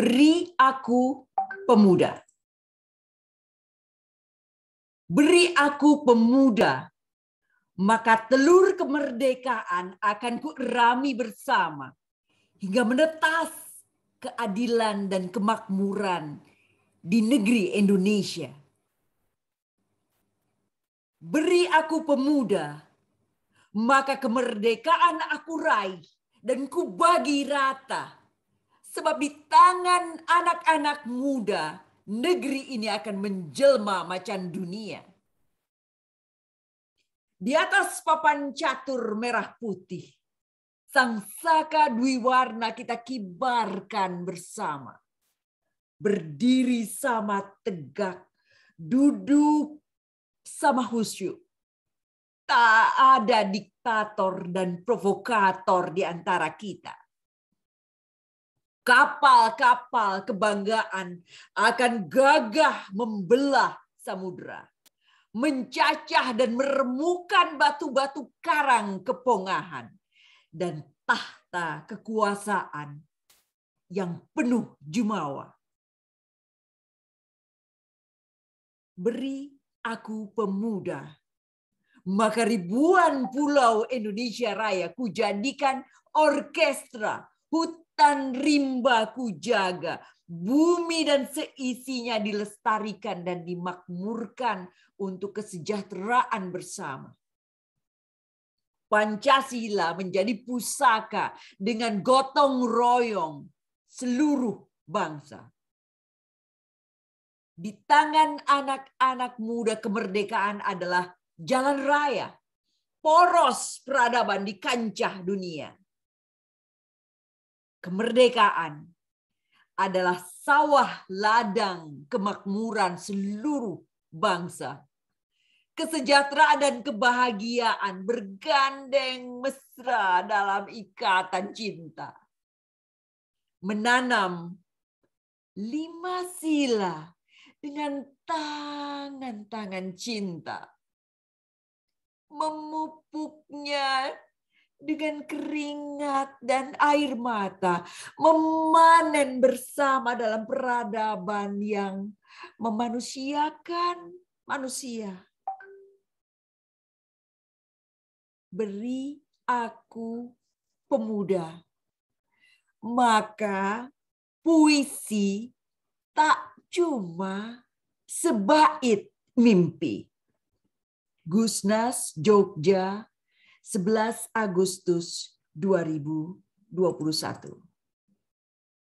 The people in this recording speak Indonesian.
Beri aku pemuda. Beri aku pemuda, maka telur kemerdekaan akan kuerami bersama hingga menetas keadilan dan kemakmuran di negeri Indonesia. Beri aku pemuda, maka kemerdekaan aku raih dan kubagi rata Sebab di tangan anak-anak muda, negeri ini akan menjelma macan dunia. Di atas papan catur merah putih, sang saka dwi warna kita kibarkan bersama. Berdiri sama tegak, duduk sama khusyuk. Tak ada diktator dan provokator di antara kita kapal-kapal kebanggaan akan gagah membelah samudra, mencacah dan meremukan batu-batu karang kepongahan dan tahta kekuasaan yang penuh jumawa. Beri aku pemuda, maka ribuan pulau Indonesia Raya kujadikan orkestra, hutan, hutan rimba ku jaga, bumi dan seisinya dilestarikan dan dimakmurkan untuk kesejahteraan bersama. Pancasila menjadi pusaka dengan gotong royong seluruh bangsa. Di tangan anak-anak muda kemerdekaan adalah jalan raya, poros peradaban di kancah dunia kemerdekaan adalah sawah ladang kemakmuran seluruh bangsa. Kesejahteraan dan kebahagiaan bergandeng mesra dalam ikatan cinta. Menanam lima sila dengan tangan-tangan cinta. Memupuknya dengan keringat dan air mata, memanen bersama dalam peradaban yang memanusiakan manusia. Beri aku pemuda, maka puisi tak cuma sebaik mimpi. Gusnas Jogja 11 Agustus 2021.